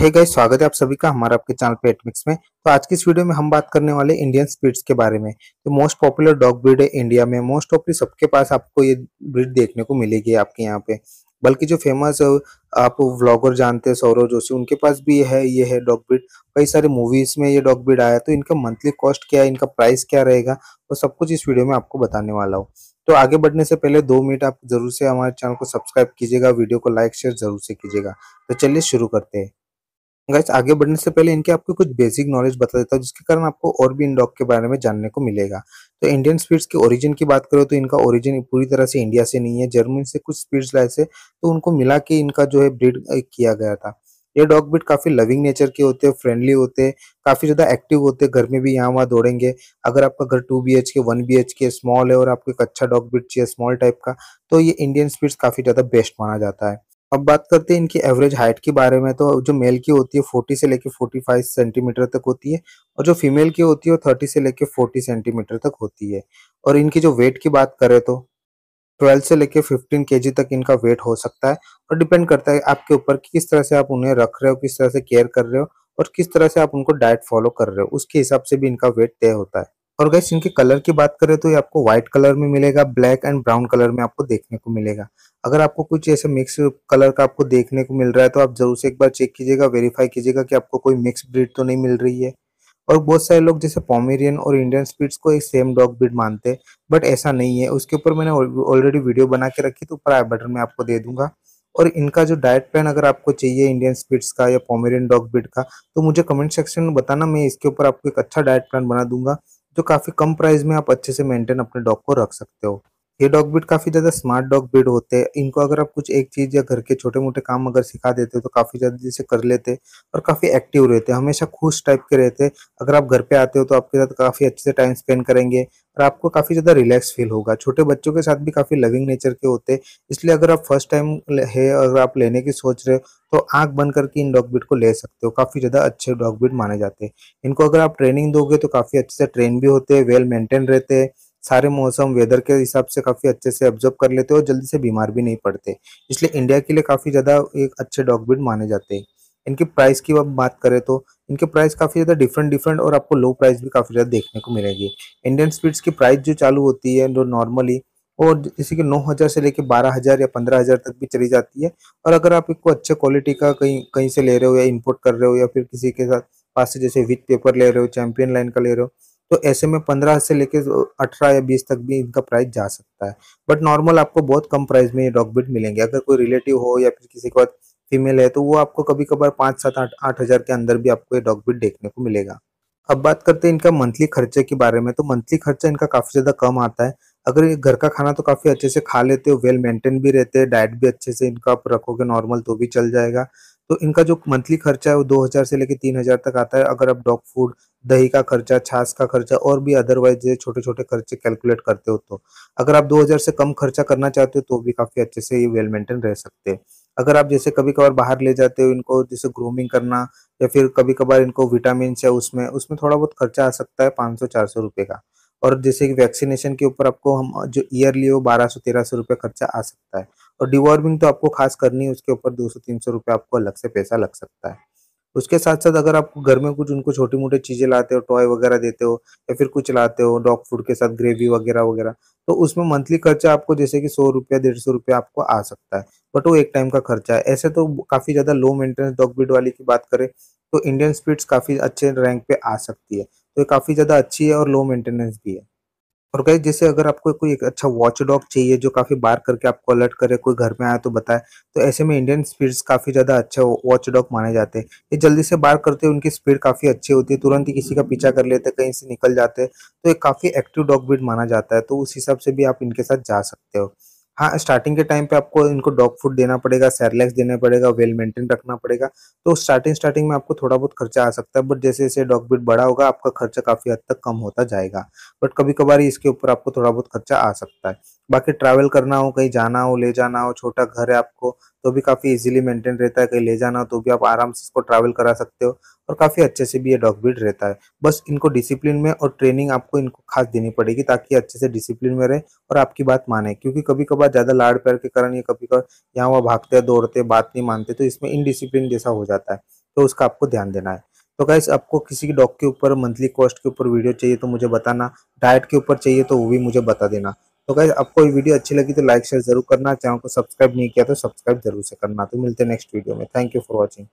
hey guys स्वागत है आप सभी का हमारा आपके चैनल पे एटमिक्स में तो आज की इस वीडियो में हम बात करने वाले इंडियन स्पीड्स के बारे में तो मोस्ट पॉपुलर डॉग ब्रीड है इंडिया में मोस्ट ऑफ सबके पास आपको ये ब्रीड देखने को मिलेगी आपके यहाँ पे बल्कि जो फेमस आप व्लॉगर जानते हैं सौरव जोशी उनके पास भी है ये है डॉग ब्रीड कई सारे मूवीज में ये डॉग ब्रीड आया तो इनका मंथली कॉस्ट क्या है इनका प्राइस क्या रहेगा वो सब कुछ इस वीडियो में आपको बताने वाला हूँ तो आगे बढ़ने से पहले दो मिनट आप जरूर से हमारे चैनल को सब्सक्राइब कीजिएगा वीडियो को लाइक शेयर जरूर से कीजिएगा तो चलिए शुरू करते हैं गाइस आगे बढ़ने से पहले इनके आपको कुछ बेसिक नॉलेज बता देता हूँ जिसके कारण आपको और भी इन डॉग के बारे में जानने को मिलेगा तो इंडियन स्पीड्स के ओरिजिन की बात करो तो इनका ओरिजिन पूरी तरह से इंडिया से नहीं है जर्मनी से कुछ स्पीड्स लाए थे तो उनको मिला के इनका जो है ब्रीड किया गया था ये डॉग ब्रीड काफी लविंग नेचर के होते हैं फ्रेंडली होते हैं काफी ज्यादा एक्टिव होते हैं घर में भी यहाँ वहाँ दौड़ेंगे अगर आपका घर two B H K one B H K small है और आपको एक अच्छा डॉग ब्रीड चाहिए स्मॉल टाइप का तो ये इंडियन स्पीड्स काफी ज्यादा बेस्ट माना जाता है अब बात करते हैं इनकी एवरेज हाइट के बारे में तो जो मेल की होती है 40 से फोर्टी 45 सेंटीमीटर तक होती है और जो फीमेल की होती है वो 30 से लेकर 40 सेंटीमीटर तक होती है और इनकी जो वेट की बात करें तो 12 से फिफ्टीन 15 केजी तक इनका वेट हो सकता है और डिपेंड करता है आपके ऊपर कि किस तरह से आप उन्हें रख रहे हो किस तरह से केयर कर रहे हो और किस तरह से आप उनको डाइट फॉलो कर रहे हो उसके हिसाब से भी इनका वेट तय होता है और गैस इनके कलर की बात करें तो ये आपको व्हाइट कलर में मिलेगा ब्लैक एंड ब्राउन कलर में आपको देखने को मिलेगा अगर आपको कुछ ऐसे मिक्स कलर का आपको देखने को मिल रहा है तो आप जरूर से एक बार चेक कीजिएगा वेरीफाई कीजिएगा कि आपको कोई मिक्स ब्रीड तो नहीं मिल रही है और बहुत सारे लोग जैसे पॉमेरियन और इंडियन स्पीड्स को एक सेम डॉग ब्रीड मानते हैं बट ऐसा नहीं है उसके ऊपर मैंने ऑलरेडी वीडियो बना के रखी तो ऊपर आई बटन में आपको दे दूंगा और इनका जो डाइट प्लान अगर आपको चाहिए इंडियन स्पीड्स का या पॉमेरियन डॉग ब्रीड का तो मुझे कमेंट सेक्शन में बताना मैं इसके ऊपर आपको एक अच्छा डाइट प्लान बना दूंगा जो काफ़ी कम प्राइस में आप अच्छे से मेंटेन अपने डॉग को रख सकते हो ये डॉग ब्रीड काफ़ी ज़्यादा स्मार्ट डॉग ब्रीड होते हैं इनको अगर आप कुछ एक चीज़ या घर के छोटे मोटे काम अगर सिखा देते तो काफ़ी ज़्यादा जैसे कर लेते और काफ़ी एक्टिव रहते हैं हमेशा खुश टाइप के रहते अगर आप घर पे आते हो तो आपके साथ काफ़ी अच्छे से टाइम स्पेंड करेंगे और आपको काफ़ी ज़्यादा रिलैक्स फील होगा छोटे बच्चों के साथ भी काफ़ी लविंग नेचर के होते इसलिए अगर आप फर्स्ट टाइम है अगर आप लेने की सोच रहे हो तो आंख बंद करके इन डॉग बीट को ले सकते हो काफ़ी ज़्यादा अच्छे डॉग बीट माने जाते हैं इनको अगर आप ट्रेनिंग दोगे तो काफ़ी अच्छे से ट्रेन भी होते हैं वेल मेंटेन रहते हैं सारे मौसम वेदर के हिसाब से काफ़ी अच्छे से ऑब्जर्व कर लेते हैं और जल्दी से बीमार भी नहीं पड़ते इसलिए इंडिया के लिए काफ़ी ज़्यादा एक अच्छे डॉग ब्रीड माने जाते हैं इनके प्राइस की अब बात करें तो इनके प्राइस काफ़ी ज़्यादा डिफरेंट डिफरेंट और आपको लो प्राइस भी काफ़ी ज़्यादा देखने को मिलेगी इंडियन स्पीड्स की प्राइस जो चालू होती है जो नॉर्मली और जैसे कि नौ हज़ार से लेके बारह हज़ार या पंद्रह हज़ार तक भी चली जाती है और अगर आप इसको अच्छे क्वालिटी का कहीं कहीं से ले रहे हो या इंपोर्ट कर रहे हो या फिर किसी के साथ पास से जैसे विथ पेपर ले रहे हो चैम्पियन लाइन का ले रहे हो तो ऐसे में पंद्रह से लेकर अठारह या बीस तक भी इनका प्राइस जा सकता है बट नॉर्मल आपको बहुत कम प्राइस में ये डॉग बिट मिलेंगे अगर कोई रिलेटिव हो या फिर किसी के पास फीमेल है तो वो आपको कभी कभार पाँच सात आठ आठ हज़ार के अंदर भी आपको ये डॉग बिट देखने को मिलेगा अब बात करते हैं इनका मंथली खर्चे के बारे में तो मंथली खर्चा इनका काफ़ी ज़्यादा कम आता है अगर ये घर का खाना तो काफ़ी अच्छे से खा लेते हो वेल मेंटेन भी रहते हैं डाइट भी अच्छे से इनका आप रखोगे नॉर्मल तो भी चल जाएगा तो इनका जो मंथली खर्चा है वो दो हज़ार से लेकर तीन हज़ार तक आता है अगर आप डॉग फूड दही का खर्चा छाछ का खर्चा और भी अदरवाइज ये छोटे छोटे खर्चे कैलकुलेट करते हो तो अगर आप 2000 से कम खर्चा करना चाहते हो तो भी काफ़ी अच्छे से ये वेल मेंटेन रह सकते हैं अगर आप जैसे कभी कभार बाहर ले जाते हो इनको जैसे ग्रूमिंग करना या फिर कभी कभार इनको विटामिन या उसमें उसमें थोड़ा बहुत खर्चा आ सकता है पाँच सौ चार सौ रुपये का और जैसे कि वैक्सीनेशन के ऊपर आपको हम जो ईयरली हो बारह सौ तेरह सौ रुपये खर्चा आ सकता है और डिवॉर्मिंग तो आपको खास करनी है उसके ऊपर दो सौ तीन सौ रुपये आपको अलग से पैसा लग सकता है उसके साथ साथ अगर आप घर में कुछ उनको छोटी मोटी चीज़ें लाते हो टॉय वगैरह देते हो या फिर कुछ लाते हो डॉग फूड के साथ ग्रेवी वगैरह वगैरह तो उसमें मंथली खर्चा आपको जैसे कि सौ रुपया डेढ़ सौ रुपया आपको आ सकता है बट वो एक टाइम का खर्चा है ऐसे तो काफ़ी ज़्यादा लो मेंटेनेंस डॉग ब्रीड वाली की बात करें तो इंडियन स्पीड्स काफ़ी अच्छे रैंक पे आ सकती है तो ये काफ़ी ज़्यादा अच्छी है और लो मेंटेनेंस भी है और गाइज जैसे अगर आपको कोई एक अच्छा वॉच डॉग चाहिए जो काफ़ी बार करके आपको अलर्ट करे कोई घर में आया तो बताए तो ऐसे में इंडियन स्पीड्स काफ़ी ज़्यादा अच्छा वॉच डॉग माने जाते हैं ये जल्दी से बार करते हैं उनकी स्पीड काफ़ी अच्छी होती है तुरंत ही किसी का पीछा कर लेते कहीं से निकल जाते हैं तो एक काफ़ी एक्टिव डॉग ब्रीड माना जाता है तो उस हिसाब से भी आप इनके साथ जा सकते हो हाँ स्टार्टिंग के टाइम पे आपको इनको डॉग फूड देना पड़ेगा सैरलेक्स देना पड़ेगा वेल मेंटेन रखना पड़ेगा तो स्टार्टिंग स्टार्टिंग में आपको थोड़ा बहुत खर्चा आ सकता है बट जैसे जैसे डॉग बिट बड़ा होगा आपका खर्चा काफ़ी हद तक कम होता जाएगा बट कभी कभार इसके ऊपर आपको थोड़ा बहुत खर्चा आ सकता है बाकी ट्रैवल करना हो कहीं जाना हो ले जाना हो छोटा घर है आपको तो भी काफ़ी इजीली मेंटेन रहता है कहीं ले जाना हो तो भी आप आराम से इसको ट्रैवल करा सकते हो और काफ़ी अच्छे से भी ये डॉग ब्रीड रहता है बस इनको डिसिप्लिन में और ट्रेनिंग आपको इनको खास देनी पड़ेगी ताकि अच्छे से डिसिप्लिन में रहे और आपकी बात माने क्योंकि कभी कभार ज़्यादा लाड़ प्यार के कारण ये कभी कभार यहाँ वहाँ भागते दौड़ते बात नहीं मानते तो इसमें इनडिसिप्लिन जैसा हो जाता है तो उसका आपको ध्यान देना है तो गाइस आपको किसी डॉग के ऊपर मंथली कॉस्ट के ऊपर वीडियो चाहिए तो मुझे बताना डाइट के ऊपर चाहिए तो वो भी मुझे बता देना तो गाइज आपको ये वीडियो अच्छी लगी तो लाइक शेयर जरूर करना चैनल को सब्सक्राइब नहीं किया तो सब्सक्राइब जरूर से करना तो मिलते हैं नेक्स्ट वीडियो में थैंक यू फॉर वॉचिंग